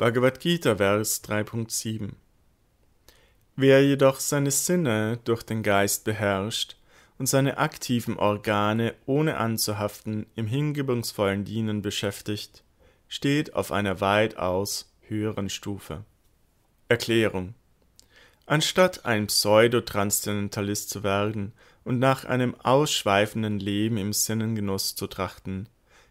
Bhagavad Gita, Vers 3.7. Wer jedoch seine Sinne durch den Geist beherrscht und seine aktiven Organe ohne anzuhaften im hingebungsvollen Dienen beschäftigt, steht auf einer weitaus höheren Stufe. Erklärung Anstatt ein Pseudo-Transzendentalist zu werden und nach einem ausschweifenden Leben im Sinnengenuss zu trachten,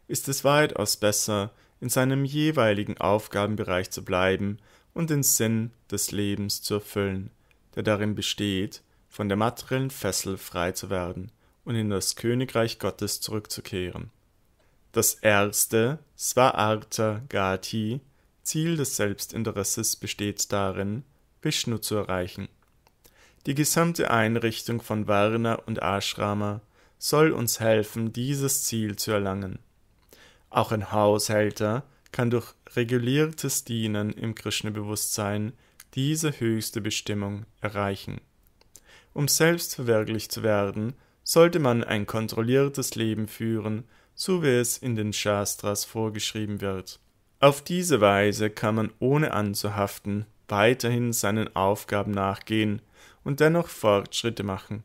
ist es weitaus besser, in seinem jeweiligen Aufgabenbereich zu bleiben und den Sinn des Lebens zu erfüllen, der darin besteht, von der materiellen Fessel frei zu werden und in das Königreich Gottes zurückzukehren. Das erste, Svaartha Gati, Ziel des Selbstinteresses besteht darin, Vishnu zu erreichen. Die gesamte Einrichtung von Varna und Ashrama soll uns helfen, dieses Ziel zu erlangen. Auch ein Haushälter kann durch reguliertes Dienen im Krishna-Bewusstsein diese höchste Bestimmung erreichen. Um selbst verwirklicht zu werden, sollte man ein kontrolliertes Leben führen, so wie es in den Shastras vorgeschrieben wird. Auf diese Weise kann man ohne anzuhaften weiterhin seinen Aufgaben nachgehen und dennoch Fortschritte machen.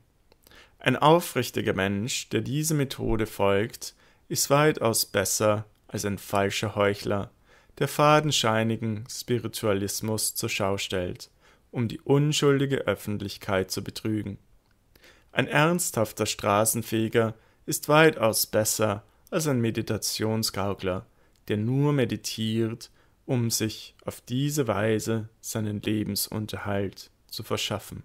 Ein aufrichtiger Mensch, der diese Methode folgt, ist weitaus besser als ein falscher Heuchler, der fadenscheinigen Spiritualismus zur Schau stellt, um die unschuldige Öffentlichkeit zu betrügen. Ein ernsthafter Straßenfeger ist weitaus besser als ein Meditationsgaukler, der nur meditiert, um sich auf diese Weise seinen Lebensunterhalt zu verschaffen.